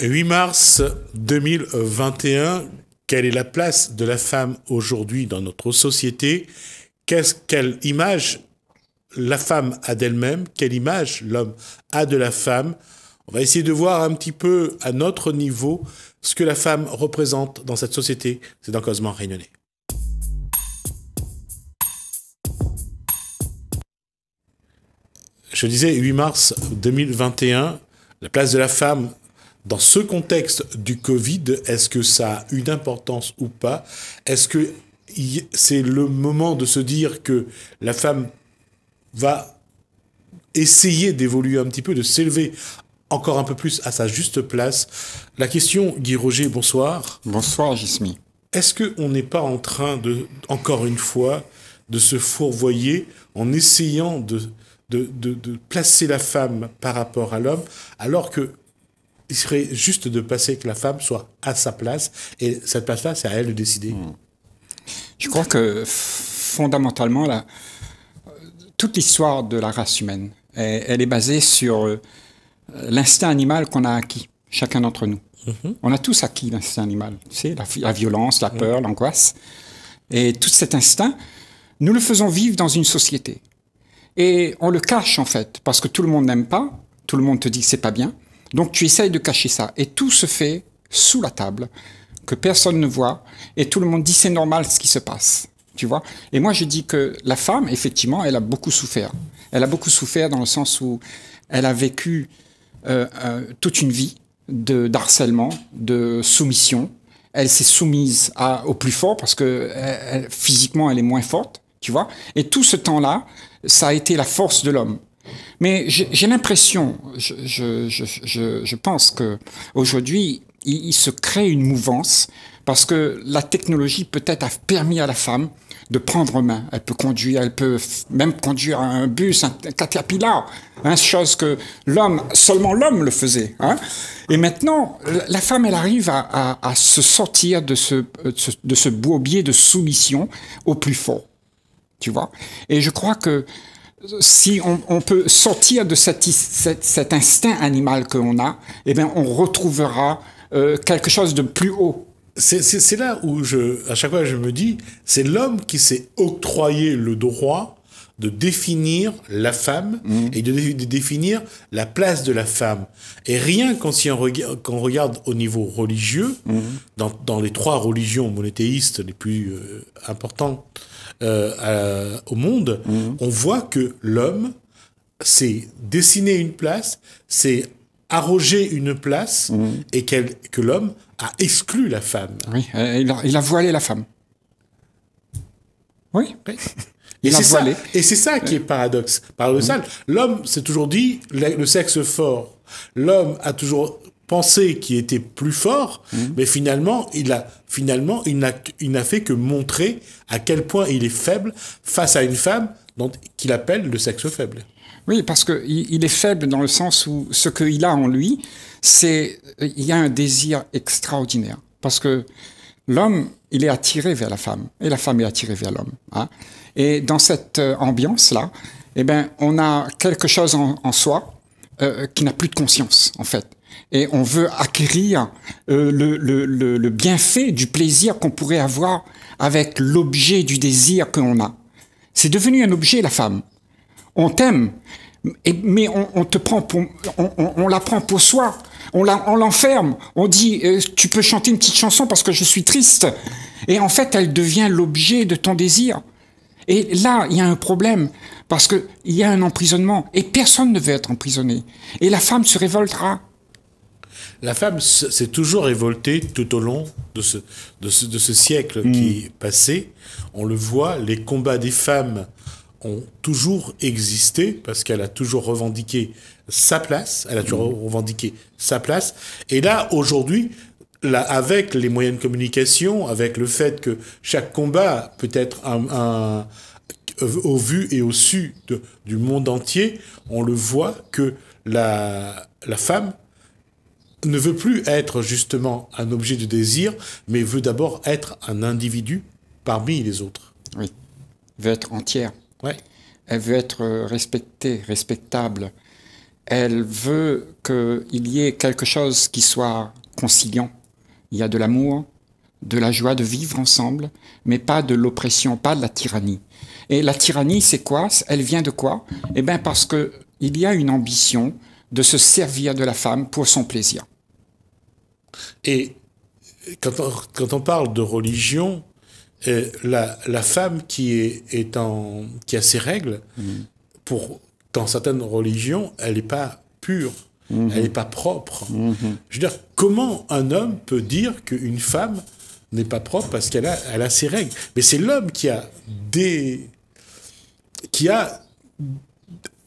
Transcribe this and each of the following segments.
8 mars 2021, quelle est la place de la femme aujourd'hui dans notre société quest Quelle image la femme a d'elle-même Quelle image l'homme a de la femme On va essayer de voir un petit peu à notre niveau ce que la femme représente dans cette société. C'est dans Cosmo Réunionnais. Je disais 8 mars 2021, la place de la femme dans ce contexte du Covid, est-ce que ça a une importance ou pas Est-ce que c'est le moment de se dire que la femme va essayer d'évoluer un petit peu, de s'élever encore un peu plus à sa juste place La question, Guy Roger, bonsoir. Bonsoir, Gismi. Est-ce qu'on n'est pas en train de, encore une fois, de se fourvoyer en essayant de, de placer la femme par rapport à l'homme, alors que il serait juste de passer que la femme soit à sa place et cette place-là, c'est à elle de décider. Hmm. Je crois que fondamentalement, toute l'histoire de la race humaine, elle, est basée sur euh, l'instinct animal qu'on a acquis, chacun d'entre nous. Mhm. On a tous acquis l'instinct animal, tu sais, la, violence, la mhm. peur, l'angoisse. Et tout cet instinct, nous le faisons vivre dans une société. Et on le cache en fait, parce que tout le monde n'aime pas, tout le monde te dit que c'est pas bien, donc tu essayes de cacher ça. Et tout se fait sous la table, que personne ne voit, et tout le monde dit c'est normal ce qui se passe. Tu vois Et moi je dis que la femme, effectivement, elle a beaucoup souffert. Elle a beaucoup souffert dans le sens où elle a vécu euh, euh, toute une vie de d'harcèlement, de soumission. Elle s'est soumise au plus fort parce que physiquement elle est moins forte, tu vois. Et tout ce temps-là, ça a été la force de l'homme. Mais j'ai l'impression, je, je, je, je, pense que aujourd'hui, il, se crée une mouvance parce que la technologie peut-être a permis à la femme de prendre main. Elle peut conduire, elle peut même conduire un bus, un caterpillar, hein, chose que l'homme, seulement l'homme le faisait. Hein. Et maintenant, la femme, elle arrive à, à, à se sortir euh, de ce, de ce bourbier de soumission au plus fort. Tu vois Et je crois que si on, peut sortir de cet instinct animal que l'on a, eh bien, on retrouvera euh, quelque chose de plus haut. C'est là où, je, à chaque fois, je me dis, c'est l'homme qui s'est octroyé le droit de définir la femme mhm. et de, définir la place de la femme. Et rien quand si on, regarde au niveau religieux, mhm. dans, les trois religions monothéistes les plus euh, importantes euh, au monde, mhm. on voit que l'homme, s'est dessiné une place, s'est arrogé une place, et que l'homme a exclu la femme. Oui, euh, il, a, voilé la femme. Oui. oui. Et c'est ça, et c'est ça qui est paradoxe, paradoxal. Mm-hmm. L'homme s'est toujours dit le, sexe fort. L'homme a toujours pensé qu'il était plus fort, mm-hmm. mais finalement, il a finalement il n'a fait que montrer à quel point il est faible face à une femme qu'il appelle le sexe faible. Oui, parce qu'il est faible dans le sens où ce qu'il a en lui, c'est il y a un désir extraordinaire parce que l'homme, il est attiré vers la femme et la femme est attirée vers l'homme. Hein. Et dans cette euh, ambiance-là, eh ben, on a quelque chose en, soi euh, qui n'a plus de conscience, en fait. Et on veut acquérir euh, le, bienfait du plaisir qu'on pourrait avoir avec l'objet du désir que l'on a. C'est devenu un objet, la femme. On t'aime, mais on, te prend pour, on la prend pour soi on l'enferme. On, dit euh, tu peux chanter une petite chanson parce que je suis triste. Et en fait, elle devient l'objet de ton désir. Et là, il y a un problème parce qu'il y a un emprisonnement et personne ne veut être emprisonné. Et la femme se révoltera. La femme s'est toujours révoltée tout au long de ce, siècle qui hmm. est passé. On le voit, les combats des femmes ont toujours existé parce qu'elle a toujours revendiqué sa place, elle a toujours mm. revendiqué sa place. Et là, aujourd'hui, là, avec les moyens de communication, avec le fait que chaque combat peut être au vu et au su du monde entier, on le voit que la, femme ne veut plus être justement un objet de désir, mais veut d'abord être un individu parmi les autres. Oui, veut être entière. Ouais. Elle veut être respectée, respectable elle veut qu'il y ait quelque chose qui soit conciliant. Il y a de l'amour, de la joie de vivre ensemble, mais pas de l'oppression, pas de la tyrannie. Et la tyrannie, c'est quoi Elle vient de quoi Eh bien, parce qu'il y a une ambition de se servir de la femme pour son plaisir. Et quand on, parle de religion, euh, la, femme qui est, en, qui a ses règles, mm. pour dans certaines religions, elle n'est pas pure, mhm. elle n'est pas propre. Mhm. Je veux dire, comment un homme peut dire qu'une femme n'est pas propre parce qu'elle a, elle a ses règles Mais c'est l'homme qui a des, qui a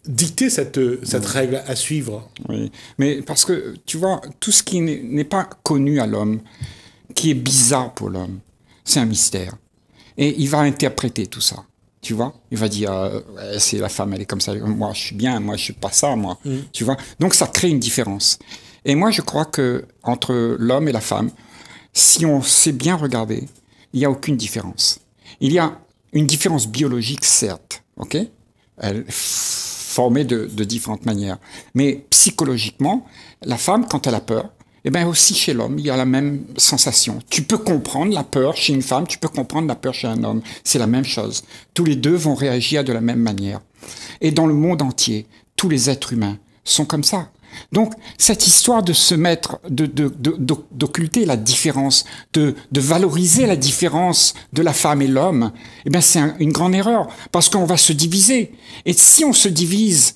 dicté cette, cette règle à suivre. Oui, mais parce que, tu vois, tout ce qui n'est pas connu à l'homme, qui est bizarre pour l'homme, c'est un mystère. Et il va interpréter tout ça tu vois il va dire euh, c'est la femme elle est comme ça moi je suis bien moi je suis pas ça moi mm. tu vois donc ça crée une différence et moi je crois que entre l'homme et la femme si on sait bien regarder il n'y a aucune différence il y a une différence biologique certes ok elle formée de différentes manières mais psychologiquement la femme quand elle a peur eh bien aussi chez l'homme, il y a la même sensation. Tu peux comprendre la peur chez une femme, tu peux comprendre la peur chez un homme. C'est la même chose. Tous les deux vont réagir de la même manière. Et dans le monde entier, tous les êtres humains sont comme ça. Donc cette histoire de se mettre, d'occulter de, la différence, de, valoriser la différence de la femme et l'homme, eh bien c'est une grande erreur parce qu'on va se diviser. Et si on se divise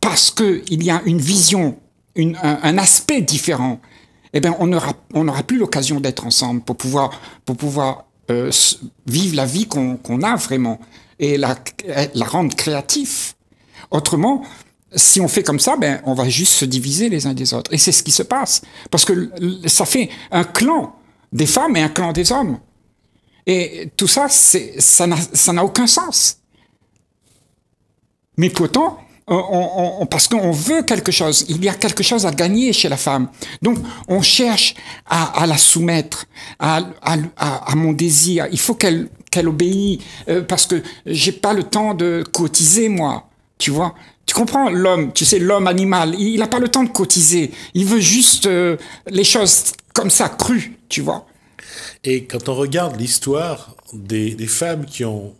parce qu'il y a une vision, un aspect différent, eh ben, on n'aura on aura plus l'occasion d'être ensemble pour pouvoir, pour pouvoir euh, vivre la vie qu'on a vraiment et la, rendre créative. Autrement, si on fait comme ça, ben, on va juste se diviser les uns des autres. Et c'est ce qui se passe. Parce que ça fait un clan des femmes et un clan des hommes. Et tout ça, ça n'a aucun sens. Mais pourtant, parce qu'on veut quelque chose, il y a quelque chose à gagner chez la femme. Donc, on cherche à, la soumettre à, mon désir. Il faut qu'elle qu'elle obéisse euh, parce que j'ai pas le temps de cotiser moi. Tu vois, tu comprends l'homme, tu sais, l'homme animal, il n'a pas le temps de cotiser. Il veut juste euh, les choses comme ça, crues, tu vois. Et quand on regarde l'histoire des, femmes qui ont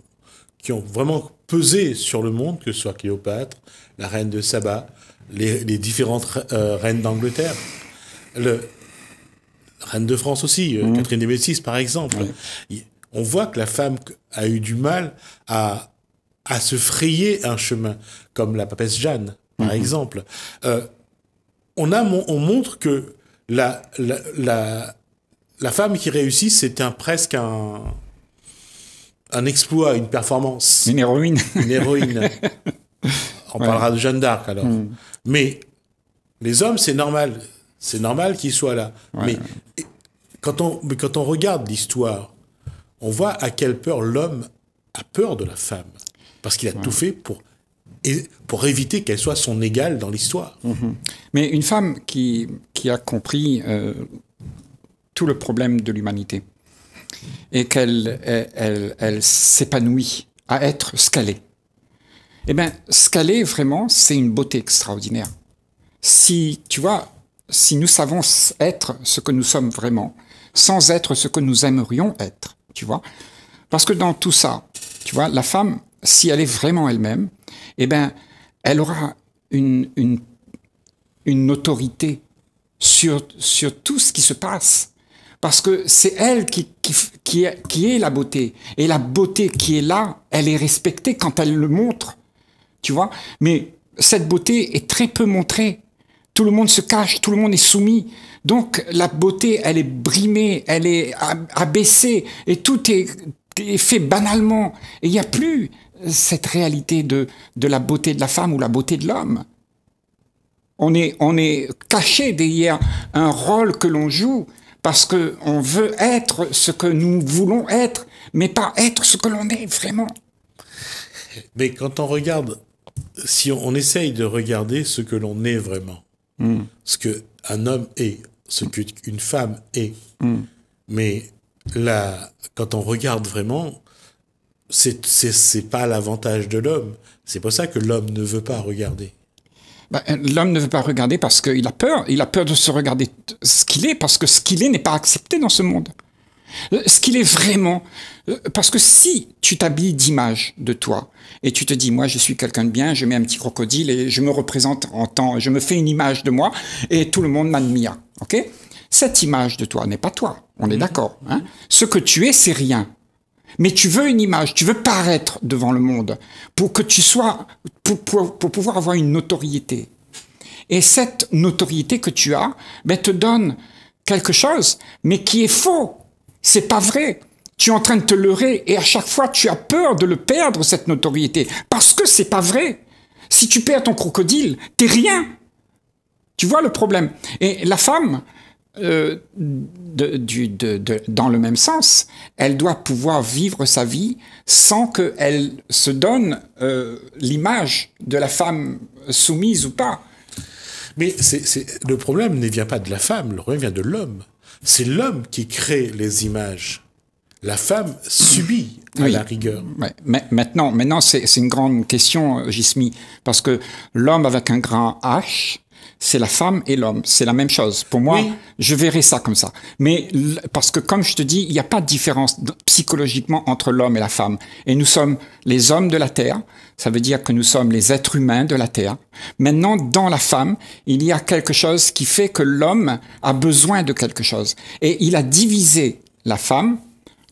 vraiment peser sur le monde, que ce soit Cléopâtre, la reine de Saba, les, différentes euh, reines d'Angleterre, la reine de France aussi, euh, mmh. Catherine de Médicis par exemple. On voit que la femme a eu du mal à, à se frayer un chemin, comme la papesse Jeanne par mmh. exemple. Euh, on, a, on montre que la, la, la, la femme qui réussit, c'est un, presque un, un exploit, une performance. Une héroïne. Une héroïne. On parlera de Jeanne d'Arc alors. Hmm. Mais les hommes, c'est normal. C'est normal qu'ils soient là. Mais quand on, regarde l'histoire, on voit à quelle peur l'homme a peur de la femme. Parce qu'il a tout fait pour, pour éviter qu'elle soit son égale dans l'histoire. Hmm. Mais une femme qui, a compris euh, tout le problème de l'humanité, et qu'elle elle, elle, s'épanouit à être ce qu'elle est. Eh bien, ce est vraiment, c'est une beauté extraordinaire. Si, tu vois, si nous savons être ce que nous sommes vraiment, sans être ce que nous aimerions être, tu vois. Parce que dans tout ça, tu vois, la femme, si elle est vraiment elle-même, eh bien, elle aura une, une, une autorité sur, sur tout ce qui se passe parce que c'est elle qui, est, la beauté. Et la beauté qui est là, elle est respectée quand elle le montre. Tu vois Mais cette beauté est très peu montrée. Tout le monde se cache, tout le monde est soumis. Donc la beauté, elle est brimée, elle est abaissée. Et tout est, fait banalement. Et il n'y a plus cette réalité de, de la beauté de la femme ou la beauté de l'homme. On est, on est caché derrière un rôle que l'on joue parce que on veut être ce que nous voulons être, mais pas être ce que l'on est vraiment. Mais quand on regarde, si on, essaye de regarder ce que l'on est vraiment, hmm. ce que un homme est, ce qu'une femme est, hmm. mais là, quand on regarde vraiment, c'est pas l'avantage de l'homme. C'est pour ça que l'homme ne veut pas regarder. Ben, l'homme ne veut pas regarder parce qu'il a peur. Il a peur de se regarder ce qu'il est parce que ce qu'il est n'est pas accepté dans ce monde. Euh, ce qu'il est vraiment. Euh, parce que si tu t'habilles d'image de toi et tu te dis, moi je suis quelqu'un de bien, je mets un petit crocodile et je me représente en temps, je me fais une image de moi et tout le monde m'admire. ok cette image de toi n'est pas toi. On est mhm. d'accord. Hein ce que tu es, c'est rien. Mais tu veux une image, tu veux paraître devant le monde pour que tu sois, pour, pouvoir avoir une notoriété. Et cette notoriété que tu as, ben, te donne quelque chose, mais qui est faux. C'est pas vrai. Tu es en train de te leurrer et à chaque fois tu as peur de le perdre, cette notoriété. Parce que c'est pas vrai. Si tu perds ton crocodile, t'es rien. Tu vois le problème. Et la femme, euh, du, dans le même sens, elle doit pouvoir vivre sa vie sans qu'elle se donne euh, l'image de la femme soumise ou pas. Mais le problème ne vient pas de la femme, le problème vient de l'homme. C'est l'homme qui crée les images. La femme subit à la rigueur. Mais maintenant, maintenant c'est, une grande question, Jismi, euh, parce que l'homme avec un grand H, c'est la femme et l'homme. C'est la même chose. Pour moi, je verrais ça comme ça. Mais parce que, comme je te dis, il n'y a pas de différence psychologiquement entre l'homme et la femme. Et nous sommes les hommes de la Terre. Ça veut dire que nous sommes les êtres humains de la Terre. Maintenant, dans la femme, il y a quelque chose qui fait que l'homme a besoin de quelque chose. Et il a divisé la femme,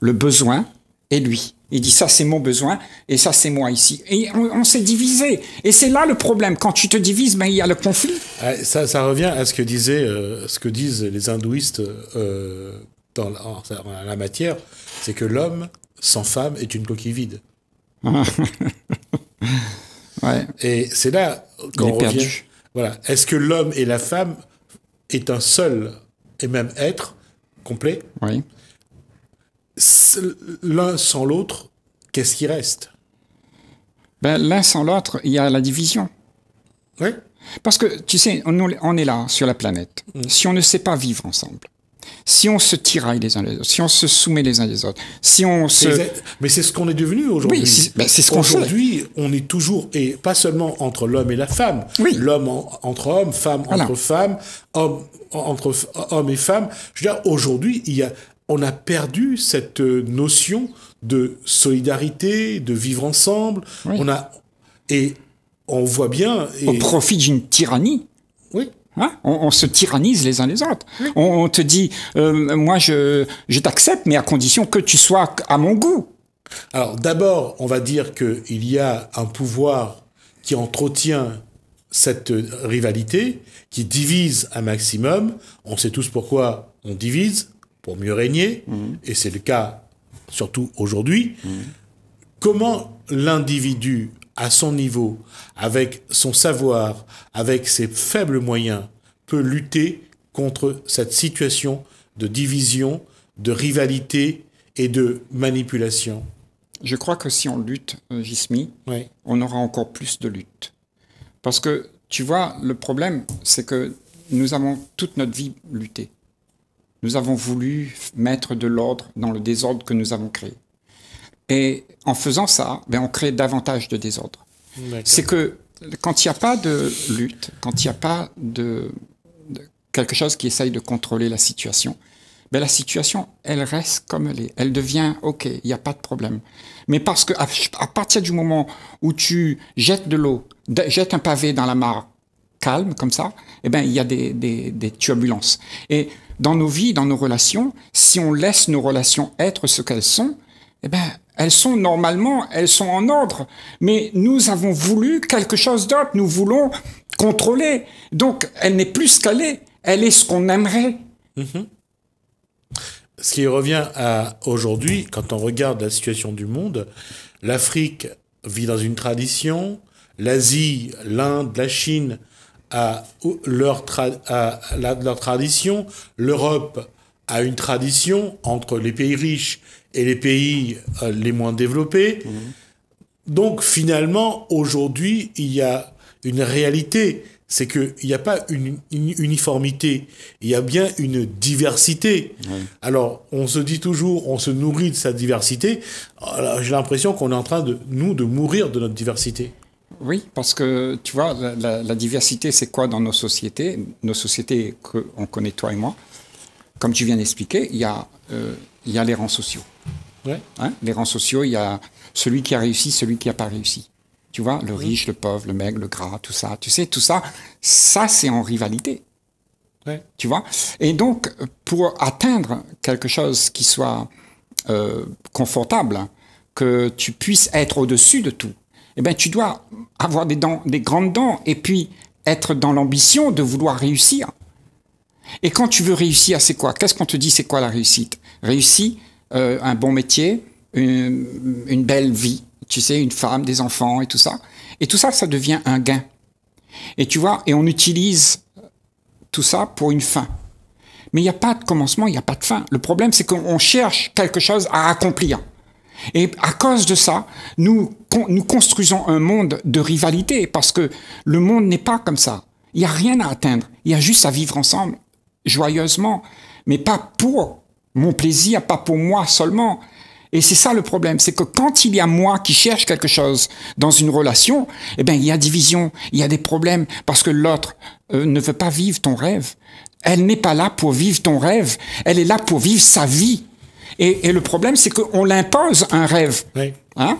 le besoin et lui. Il dit ça c'est mon besoin et ça c'est moi ici. Et on, s'est divisé. Et c'est là le problème. Quand tu te divises, ben, il y a le conflit. Ah, ça, ça revient à ce que, disaient, euh, ce que disent les hindouistes euh, dans la, la matière, c'est que l'homme sans femme est une coquille vide. ouais. Et c'est là qu'on revient. Voilà. Est-ce que l'homme et la femme est un seul et même être complet oui l'un sans l'autre, qu'est-ce qui reste ben, L'un sans l'autre, il y a la division. Oui. Parce que, tu sais, on, est là, sur la planète. Mm. Si on ne sait pas vivre ensemble, si on se tiraille les uns les autres, si on se soumet les uns les autres, si on se... Mais c'est ce qu'on est devenu aujourd'hui. Oui, c'est ben, ce qu'on Aujourd'hui, on est toujours, et pas seulement entre l'homme et la femme, oui. l'homme entre hommes, femme entre femmes, homme entre hommes et femmes. Je veux dire, aujourd'hui, il y a on a perdu cette notion de solidarité, de vivre ensemble. On a et on voit bien. Et... Au profit d'une tyrannie. Oui. Hein, on, se tyrannise les uns les autres. On, te dit, euh, moi je, je t'accepte, mais à condition que tu sois à mon goût. Alors d'abord, on va dire qu'il y a un pouvoir qui entretient cette rivalité, qui divise un maximum. On sait tous pourquoi on divise pour mieux régner, mhm. et c'est le cas surtout aujourd'hui, mhm. comment l'individu à son niveau, avec son savoir, avec ses faibles moyens, peut lutter contre cette situation de division, de rivalité et de manipulation Je crois que si on lutte, Jismi, euh, on aura encore plus de lutte. Parce que, tu vois, le problème, c'est que nous avons toute notre vie lutté. Nous avons voulu mettre de l'ordre dans le désordre que nous avons créé. Et en faisant ça, ben, on crée davantage de désordre. C'est que quand il n'y a pas de lutte, quand il n'y a pas de, quelque chose qui essaye de contrôler la situation, ben, la situation, elle reste comme elle est. Elle devient OK, il n'y a pas de problème. Mais parce que à, partir du moment où tu jettes de l'eau, jettes un pavé dans la mare calme comme ça, eh ben, il y a des, des, des turbulences. Et dans nos vies, dans nos relations, si on laisse nos relations être ce qu'elles sont, eh ben, elles sont normalement, elles sont en ordre. Mais nous avons voulu quelque chose d'autre. Nous voulons contrôler. Donc, elle n'est plus ce qu'elle est. Elle est ce qu'on aimerait. Mhm. Ce qui revient à aujourd'hui, quand on regarde la situation du monde, l'Afrique vit dans une tradition, l'Asie, l'Inde, la Chine à leur, la, tradition. L'Europe a une tradition entre les pays riches et les pays euh, les moins développés. Mhm. Donc finalement, aujourd'hui, il y a une réalité, c'est qu'il n'y a pas une, uniformité, il y a bien une diversité. Alors, on se dit toujours, on se nourrit de sa diversité. J'ai l'impression qu'on est en train de, nous, de mourir de notre diversité oui, parce que tu vois, la, diversité, c'est quoi dans nos sociétés Nos sociétés qu'on connaît, toi et moi, comme tu viens d'expliquer, il y, a, euh, il y a les rangs sociaux. Hein? les rangs sociaux, il y a celui qui a réussi, celui qui n'a pas réussi. Tu vois, le riche, le pauvre, le maigre, le gras, tout ça. Tu sais, tout ça, ça, c'est en rivalité. Tu vois Et donc, pour atteindre quelque chose qui soit euh, confortable, que tu puisses être au-dessus de tout, eh ben, tu dois avoir des, dents, des grandes dents et puis être dans l'ambition de vouloir réussir. Et quand tu veux réussir, c'est quoi Qu'est-ce qu'on te dit C'est quoi la réussite Réussir euh, un bon métier, une, belle vie, tu sais, une femme, des enfants et tout ça. Et tout ça, ça devient un gain. Et tu vois, et on utilise tout ça pour une fin. Mais il n'y a pas de commencement, il n'y a pas de fin. Le problème, c'est qu'on cherche quelque chose à accomplir. Et à cause de ça, nous, nous construisons un monde de rivalité parce que le monde n'est pas comme ça. Il n'y a rien à atteindre. Il y a juste à vivre ensemble, joyeusement, mais pas pour mon plaisir, pas pour moi seulement. Et c'est ça le problème, c'est que quand il y a moi qui cherche quelque chose dans une relation, eh bien, il y a division, il y a des problèmes, parce que l'autre euh, ne veut pas vivre ton rêve. Elle n'est pas là pour vivre ton rêve, elle est là pour vivre sa vie. Et, le problème, c'est qu'on l'impose un rêve. Hein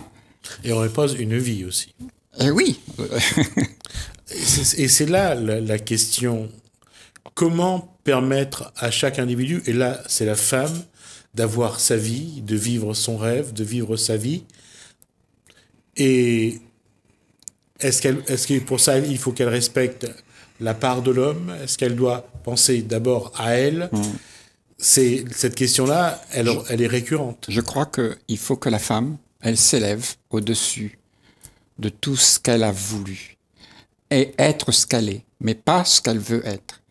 et on impose une vie aussi. Et eh oui. et c'est là la, question. Comment permettre à chaque individu, et là c'est la femme, d'avoir sa vie, de vivre son rêve, de vivre sa vie. Et est-ce qu'elle, est-ce que pour ça il faut qu'elle respecte la part de l'homme Est-ce qu'elle doit penser d'abord à elle mm c'est cette question-là, elle, est récurrente. Je crois qu'il faut que la femme, elle s'élève au-dessus de tout ce qu'elle a voulu et être ce qu'elle est, mais pas ce qu'elle veut être.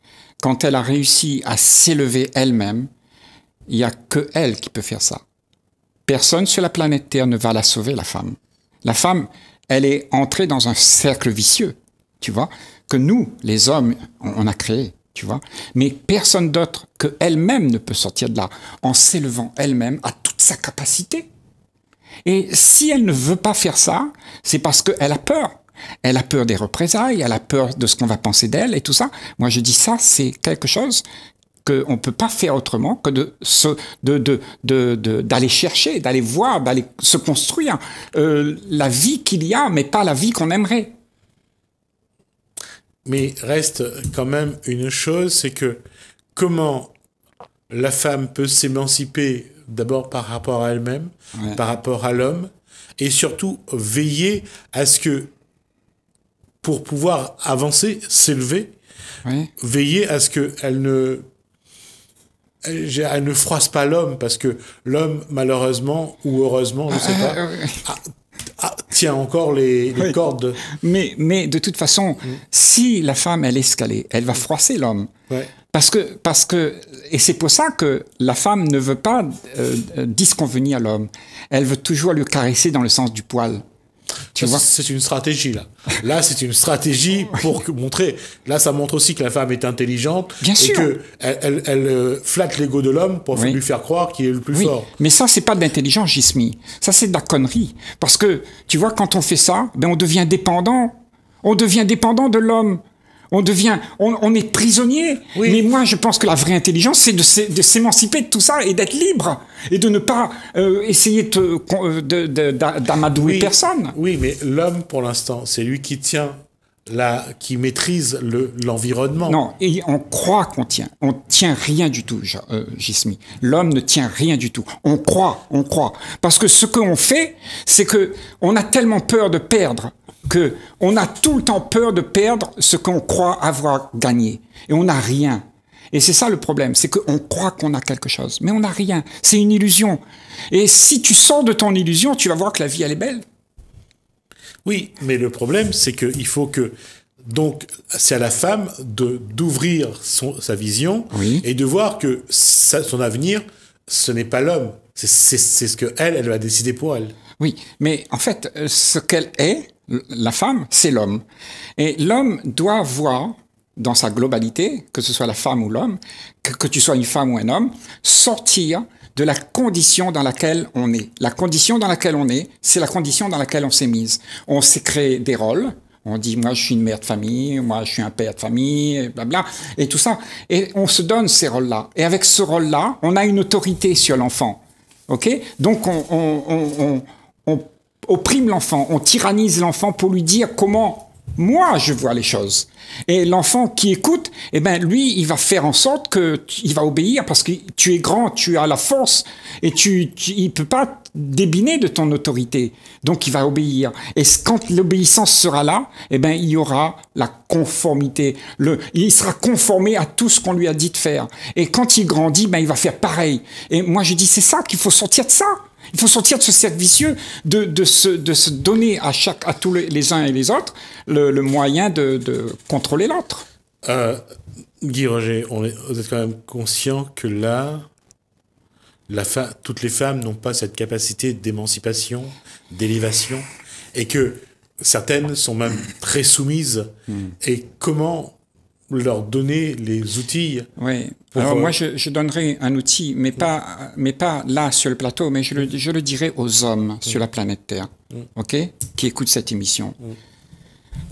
Quand elle a réussi à s'élever elle-même, il n'y a que elle qui peut faire ça. Personne sur la planète Terre ne va la sauver, la femme. La femme, elle est entrée dans un cercle vicieux, tu vois, que nous, les hommes, on a créé tu vois. Mais personne d'autre que elle-même ne peut sortir de là en s'élevant elle-même à toute sa capacité. Et si elle ne veut pas faire ça, c'est parce qu'elle a peur. Elle a peur des représailles, elle a peur de ce qu'on va penser d'elle et tout ça. Moi, je dis ça, c'est quelque chose qu'on ne peut pas faire autrement que de d'aller chercher, d'aller voir, d'aller se construire euh, la vie qu'il y a, mais pas la vie qu'on aimerait. Mais reste quand même une chose, c'est que comment la femme peut s'émanciper d'abord par rapport à elle-même, par rapport à l'homme, et surtout veiller à ce que, pour pouvoir avancer, s'élever, veiller à ce qu'elle ne elle ne froisse pas l'homme parce que l'homme malheureusement ou heureusement je sais pas ah, encore les, cordes. Mais, de toute façon, mm. si la femme, elle est escalée, elle va mm. froisser l'homme. Parce que, parce que, et c'est pour ça que la femme ne veut pas euh, euh, disconvenir à l'homme. Elle veut toujours le caresser dans le sens du poil. Tu vois C'est une stratégie, là. Là, c'est une stratégie pour montrer. Là, ça montre aussi que la femme est intelligente. et que elle, elle, elle euh, flatte l'ego de l'homme pour lui faire croire qu'il est le plus oui. fort. Mais ça, c'est pas de l'intelligence, Jismi. Ça, c'est de la connerie. Parce que, tu vois, quand on fait ça, ben, on devient dépendant. On devient dépendant de l'homme. On devient, on, est prisonnier. Mais moi, je pense que la vraie intelligence, c'est de, s'émanciper de tout ça et d'être libre et de ne pas euh, essayer euh, d'amadouer personne. Oui, mais l'homme, pour l'instant, c'est lui qui tient la, qui maîtrise l'environnement. non, et on croit qu'on tient. On tient rien du tout, euh, L'homme ne tient rien du tout. On croit, on croit. Parce que ce qu'on fait, c'est que on a tellement peur de perdre que on a tout le temps peur de perdre ce qu'on croit avoir gagné. Et on n'a rien. Et c'est ça le problème, c'est qu'on croit qu'on a quelque chose, mais on n'a rien. C'est une illusion. Et si tu sors de ton illusion, tu vas voir que la vie, elle est belle. Oui, mais le problème, c'est qu'il faut que... Donc, c'est à la femme de d'ouvrir sa vision et de voir que son avenir, ce n'est pas l'homme. C'est ce que elle, elle va décider pour elle. Oui, mais en fait, euh, ce qu'elle est, la femme, c'est l'homme. Et l'homme doit voir, dans sa globalité, que ce soit la femme ou l'homme, que, tu sois une femme ou un homme, sortir de la condition dans laquelle on est. La condition dans laquelle on est, c'est la condition dans laquelle on s'est mise. On s'est créé des rôles. On dit, moi, je suis une mère de famille, moi, je suis un père de famille, blabla, et tout ça. Et on se donne ces rôles-là. Et avec ce rôle-là, on a une autorité sur l'enfant. OK Donc, on, on, on opprime l'enfant, on tyrannise l'enfant pour lui dire comment moi je vois les choses. Et l'enfant qui écoute, eh ben lui, il va faire en sorte que il va obéir parce que tu es grand, tu as la force et tu, ne il peut pas débiner de ton autorité. Donc il va obéir. Et quand l'obéissance sera là, eh ben il y aura la conformité. il sera conformé à tout ce qu'on lui a dit de faire. Et quand il grandit, ben il va faire pareil. Et moi je dis c'est ça qu'il faut sortir de ça. Il faut sortir de ce cercle vicieux, de, de, se, de se, donner à, chaque, à tous les, uns et les autres le, moyen de, contrôler l'autre. Euh, Guy Roger, on est, vous êtes quand même conscient que là, la toutes les femmes n'ont pas cette capacité d'émancipation, d'élévation, et que certaines sont même très soumises. Hmm. Et comment leur donner les outils. Oui. Alors euh, moi, je, donnerai un outil, mais, pas, mais pas là sur le plateau, mais je le, dirai aux hommes mm. sur la planète Terre, mm. ok, qui écoutent cette émission. Mm.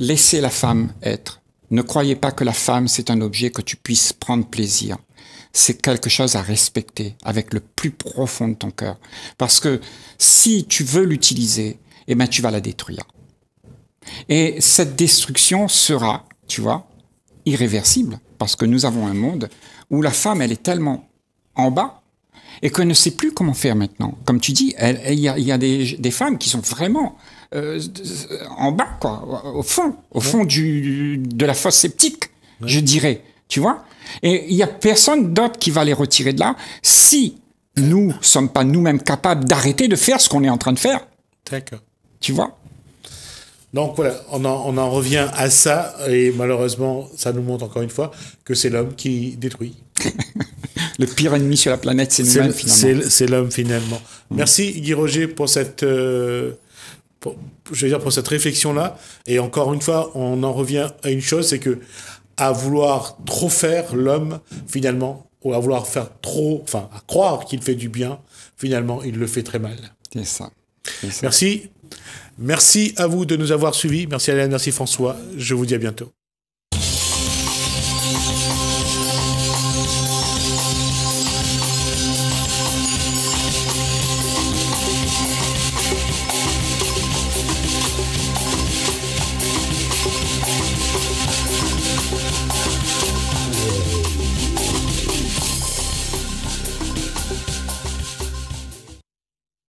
Laissez la femme être. Ne croyez pas que la femme c'est un objet que tu puisses prendre plaisir. C'est quelque chose à respecter avec le plus profond de ton cœur, parce que si tu veux l'utiliser, eh ben tu vas la détruire. Et cette destruction sera, tu vois, irréversible, parce que nous avons un monde où la femme, elle est tellement en bas et qu'elle ne sait plus comment faire maintenant. Comme tu dis, il y a, des, femmes qui sont vraiment euh, en bas, quoi, au fond, au fond du, de la fosse sceptique, je dirais. Tu vois Et il n'y a personne d'autre qui va les retirer de là si nous sommes pas nous-mêmes capables d'arrêter de faire ce qu'on est en train de faire. Tu vois donc voilà, on en, revient à ça, et malheureusement, ça nous montre encore une fois que c'est l'homme qui détruit. le pire ennemi sur la planète, c'est l'homme finalement. C'est l'homme finalement. Mm. Merci Guy Roger pour cette, euh, je veux dire pour cette réflexion-là. Et encore une fois, on en revient à une chose, c'est que à vouloir trop faire l'homme, finalement, ou à vouloir faire trop, enfin à croire qu'il fait du bien, finalement, il le fait très mal. C'est ça. Merci. Merci à vous de nous avoir suivis. Merci Alain, merci François. Je vous dis à bientôt.